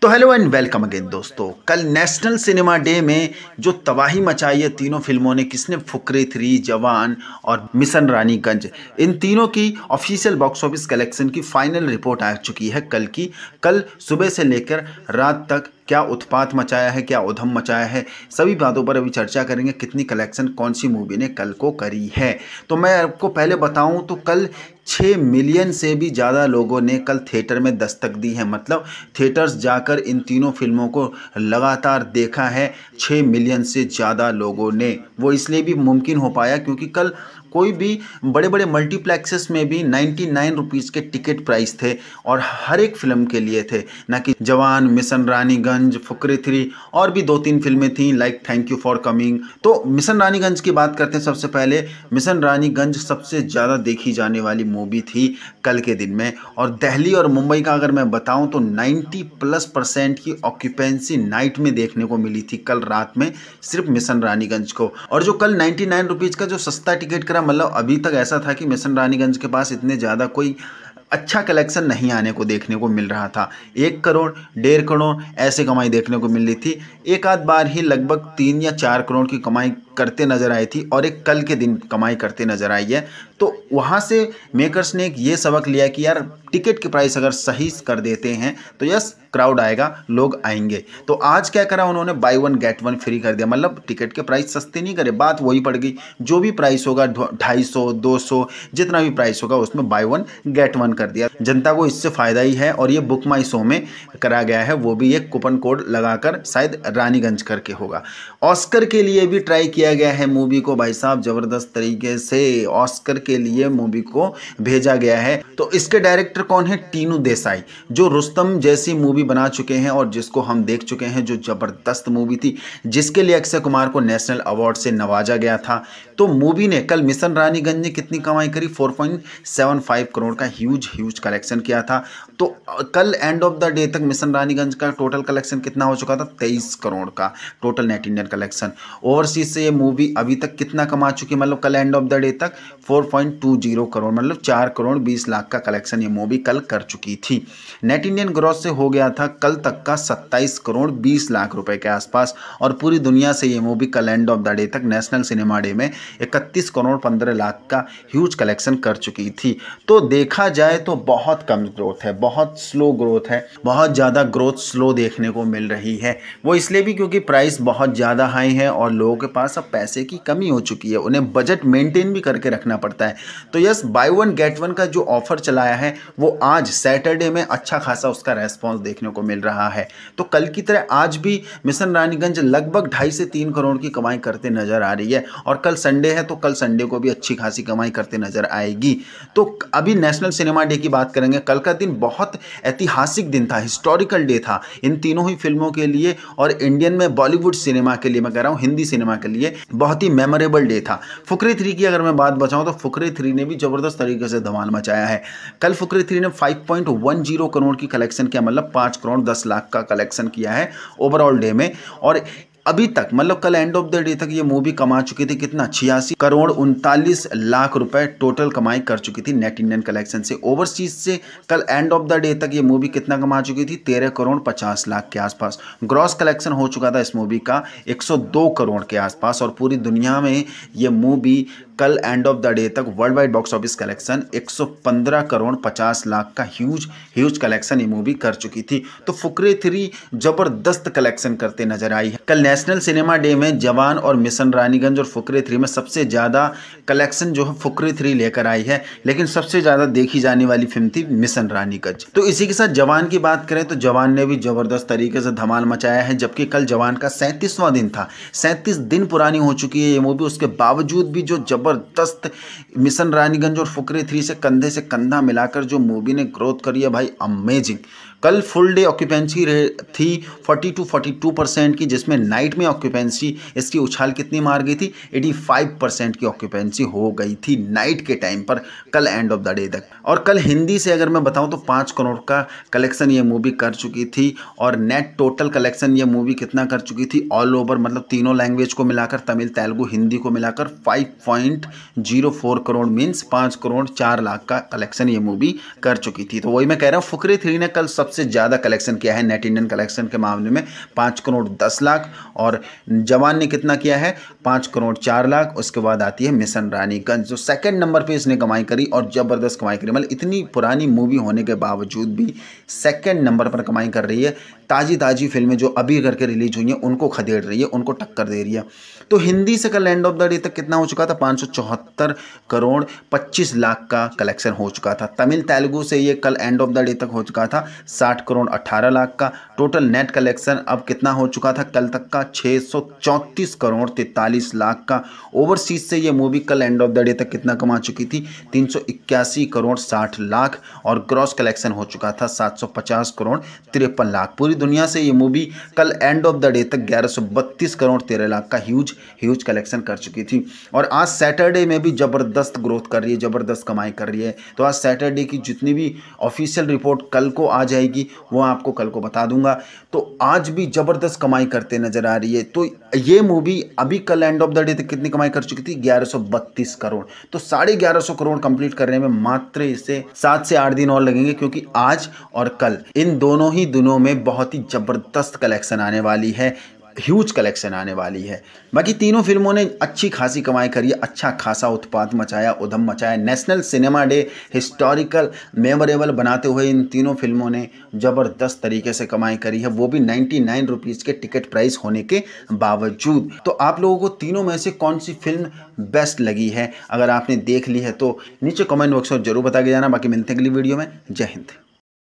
तो hello and welcome again दोस्तों कल नेशनल सिनेमा डे में जो तबाही मचाई है तीनों फिल्मों ने किसने फुकरे थ्री जवान और मिशन रानीगंज इन तीनों की ऑफिशियल बॉक्स ऑफिस कलेक्शन की फाइनल रिपोर्ट आ चुकी है कल की कल सुबह से लेकर रात तक क्या उत्पात मचाया है क्या उधम मचाया है सभी बातों पर अभी चर्चा करेंगे कितनी कलेक्शन कौन सी मूवी ने कल को करी है तो मैं आपको पहले बताऊं तो कल छः मिलियन से भी ज़्यादा लोगों ने कल थिएटर में दस्तक दी है मतलब थिएटर्स जाकर इन तीनों फिल्मों को लगातार देखा है छः मिलियन से ज़्यादा लोगों ने वो इसलिए भी मुमकिन हो पाया क्योंकि कल कोई भी बड़े बड़े मल्टीप्लेक्सेस में भी नाइन्टी नाइन रुपीज़ के टिकट प्राइस थे और हर एक फिल्म के लिए थे ना कि जवान मिशन रानीगंज फुकरे थ्री और भी दो तीन फिल्में थी like thank you for coming तो मिशन रानीगंज की बात करते हैं सबसे पहले मिशन रानीगंज सबसे ज़्यादा देखी जाने वाली मूवी थी कल के दिन में और दिल्ली और मुंबई का अगर मैं बताऊँ तो नाइन्टी प्लस परसेंट की ऑक्यूपेंसी नाइट में देखने को मिली थी कल रात में सिर्फ मिशन रानीगंज को और जो कल नाइन्टी नाइन रुपीज़ का जो सस्ता टिकट करा मतलब अभी तक ऐसा था कि मिशन रानीगंज के पास इतने ज़्यादा कोई अच्छा कलेक्शन नहीं आने को देखने को मिल रहा था एक करोड़ डेढ़ करोड़ ऐसे कमाई देखने को मिल रही थी एक आध बार ही लगभग तीन या चार करोड़ की कमाई करते नज़र आई थी और एक कल के दिन कमाई करते नज़र आई है तो वहाँ से मेकर्स ने एक ये सबक लिया कि यार टिकट की प्राइस अगर सही कर देते हैं तो यस क्राउड आएगा लोग आएंगे तो आज क्या करा उन्होंने buy one get one free कर दिया मतलब टिकट के प्राइस सस्ते नहीं करे बात वही पड़ गई जो भी प्राइस होगा ढाई सौ दो सौ जितना भी प्राइस होगा उसमें बाई वन गेट वन कर दिया जनता को इससे फ़ायदा ही है और ये बुक माई शो में करा गया है वो भी एक कूपन कोड लगाकर शायद रानीगंज करके होगा ऑस्कर के लिए भी ट्राई किया किया गया है मूवी को भाई साहब ज़बरदस्त तरीके से ऑस्कर के लिए मूवी को भेजा गया है तो इसके डायरेक्टर कौन है टीनू देसाई जो रुस्तम जैसी मूवी बना चुके हैं और जिसको हम देख चुके हैं जो ज़बरदस्त मूवी थी जिसके लिए अक्षय कुमार को नेशनल अवार्ड से नवाजा गया था तो मूवी ने कल मिशन रानीगंज ने कितनी कमाई करी 4.75 करोड़ का ह्यूज ह्यूज कलेक्शन किया था तो कल एंड ऑफ द डे तक मिशन रानीगंज का टोटल कलेक्शन कितना हो चुका था 23 करोड़ का total net Indian collection overseas से ये मूवी अभी तक कितना कमा चुकी है मतलब कल एंड ऑफ द डे तक 4.20 करोड़ मतलब चार करोड़ बीस लाख का कलेक्शन ये मूवी कल कर चुकी थी नेट इंडियन ग्रॉस से हो गया था कल तक का सत्ताईस करोड़ बीस लाख रुपए के आसपास और पूरी दुनिया से ये मूवी कल एंड ऑफ द डे तक नेशनल सिनेमा डे में इकतीस करोड़ पंद्रह लाख का ह्यूज कलेक्शन कर चुकी थी तो देखा जाए तो बहुत कम ग्रोथ है बहुत स्लो ग्रोथ है बहुत ज़्यादा ग्रोथ स्लो देखने को मिल रही है वो इसलिए भी क्योंकि प्राइस बहुत ज़्यादा हाई है और लोगों के पास पैसे की कमी हो चुकी है उन्हें बजट मेंटेन भी करके रखना पड़ता है तो yes buy one get one का जो ऑफर चलाया है वो आज सैटरडे में अच्छा खासा उसका रेस्पॉन्स देखने को मिल रहा है तो कल की तरह आज भी मिशन रानीगंज लगभग ढाई से तीन करोड़ की कमाई करते नज़र आ रही है और कल संडे है तो कल संडे को भी अच्छी खासी कमाई करते नज़र आएगी तो अभी नेशनल सिनेमा डे की बात करेंगे कल का दिन बहुत ऐतिहासिक दिन था हिस्टोरिकल डे था इन तीनों ही फिल्मों के लिए और इंडियन में बॉलीवुड सिनेमा के लिए मैं कह रहा हूँ हिंदी सिनेमा के लिए बहुत ही मेमोरेबल डे था फुकरे थ्री की अगर मैं बात बचाऊँ तो फुकरे थ्री ने भी ज़बरदस्त तरीके से धमाल मचाया है कल फुकरे थ्री ने 5.10 करोड़ की कलेक्शन किया मतलब पाँच करोड़ दस लाख का कलेक्शन किया है ओवरऑल डे में और अभी तक मतलब कल एंड ऑफ द डे तक ये मूवी कमा चुकी थी कितना छियासी करोड़ उनतालीस लाख रुपए टोटल कमाई कर चुकी थी नेट इंडियन कलेक्शन से ओवरसीज से कल एंड ऑफ द डे तक ये मूवी कितना कमा चुकी थी तेरह करोड़ पचास लाख के आसपास ग्रॉस कलेक्शन हो चुका था इस मूवी का एक करोड़ के आसपास और पूरी दुनिया में ये मूवी कल एंड ऑफ द डे तक world wide box office collection 115 crore 50 lakh का ह्यूज ह्यूज कलेक्शन ये मूवी कर चुकी थी तो फुकरे थ्री जबरदस्त कलेक्शन करते नजर आई है कल नेशनल सिनेमा डे में जवान और मिशन रानीगंज और फुकरे थ्री में सबसे ज़्यादा कलेक्शन जो है फुकरे थ्री लेकर आई है लेकिन सबसे ज़्यादा देखी जाने वाली फिल्म थी मिशन रानीगंज तो इसी के साथ जवान की बात करें तो जवान ने भी ज़बरदस्त तरीके से धमाल मचाया है जबकि कल जवान का सैंतीसवां दिन था सैंतीस दिन पुरानी हो चुकी है ये मूवी उसके बावजूद भी जो ज़बरदस्त मिशन रानीगंज और फुकरे थ्री से कंधे से कंधा मिलाकर जो मूवी ने ग्रोथ करी है भाई अमेजिंग कल फुल डे ऑक्यूपेंसी थी 40 टू 42 परसेंट की जिसमें नाइट में ऑक्यूपेंसी इसकी उछाल कितनी मार गई थी 85 परसेंट की ऑक्यूपेंसी हो गई थी नाइट के टाइम पर कल एंड ऑफ द डे तक और कल हिंदी से अगर मैं बताऊँ तो पाँच करोड़ का कलेक्शन ये मूवी कर चुकी थी और नेट टोटल कलेक्शन ये मूवी कितना कर चुकी थी ऑल ओवर मतलब तीनों लैंग्वेज को मिलाकर तमिल तेलुगू हिंदी को मिलाकर फाइव करोड़ मीन्स पाँच करोड़ चार लाख का कलेक्शन ये मूवी कर चुकी थी तो वही मैं कह रहा हूँ फुकरे थ्री ने कल सबसे सबसे ज़्यादा कलेक्शन किया है नेट इंडियन कलेक्शन के मामले में पाँच करोड़ दस लाख और जवान ने कितना किया है पाँच करोड़ चार लाख उसके बाद आती है मिशन रानीगंज जो सेकंड नंबर पे इसने कमाई करी और ज़बरदस्त कमाई करी मतलब इतनी पुरानी मूवी होने के बावजूद भी सेकेंड नंबर पर कमाई कर रही है ताज़ी ताज़ी फिल्में जो अभी करके रिलीज हुई हैं उनको खदेड़ रही है उनको टक्कर दे रही है तो हिंदी से कल एंड ऑफ द डे तक कितना हो चुका था पाँच करोड़ पच्चीस लाख का कलेक्शन हो चुका था तमिल तेलुगू से ये कल एंड ऑफ द डे तक हो चुका था साठ करोड़ अट्ठारह लाख का टोटल नेट कलेक्शन अब कितना हो चुका था कल तक का छः करोड़ तैतालीस लाख का ओवरसीज से ये मूवी कल एंड ऑफ द डे तक कितना कमा चुकी थी तीन सौ इक्यासी करोड़ साठ लाख और ग्रॉस कलेक्शन हो चुका था सात सौ पचास करोड़ तिरपन लाख पूरी दुनिया से ये मूवी कल एंड ऑफ द डे तक ग्यारह सौ बत्तीस करोड़ तेरह लाख का ह्यूज ह्यूज कलेक्शन कर चुकी थी और आज सैटरडे में भी ज़बरदस्त ग्रोथ कर रही है ज़बरदस्त कमाई कर रही है तो आज सैटरडे की जितनी भी ऑफिशियल रिपोर्ट कल को आ जाएगी जाएगी वो आपको कल को बता दूंगा तो आज भी ज़बरदस्त कमाई करते नज़र आ रही है तो ये मूवी अभी कल एंड ऑफ द डे तक कितनी कमाई कर चुकी थी ग्यारह करोड़ तो साढ़े ग्यारह करोड़ कंप्लीट करने में मात्र इसे सात से आठ दिन और लगेंगे क्योंकि आज और कल इन दोनों ही दिनों में बहुत ही ज़बरदस्त कलेक्शन आने वाली है ह्यूज कलेक्शन आने वाली है बाकी तीनों फिल्मों ने अच्छी खासी कमाई करी अच्छा खासा उत्पाद मचाया उधम मचाया national cinema day historical memorable बनाते हुए इन तीनों फिल्मों ने ज़बरदस्त तरीके से कमाई करी है वो भी नाइन्टी नाइन रुपीज़ के टिकट प्राइस होने के बावजूद तो आप लोगों को तीनों में से कौन सी फिल्म बेस्ट लगी है अगर आपने देख ली है तो नीचे कमेंट बॉक्स में जरूर बता के जाना बाकी मिलते हैं अगली वीडियो में जय हिंद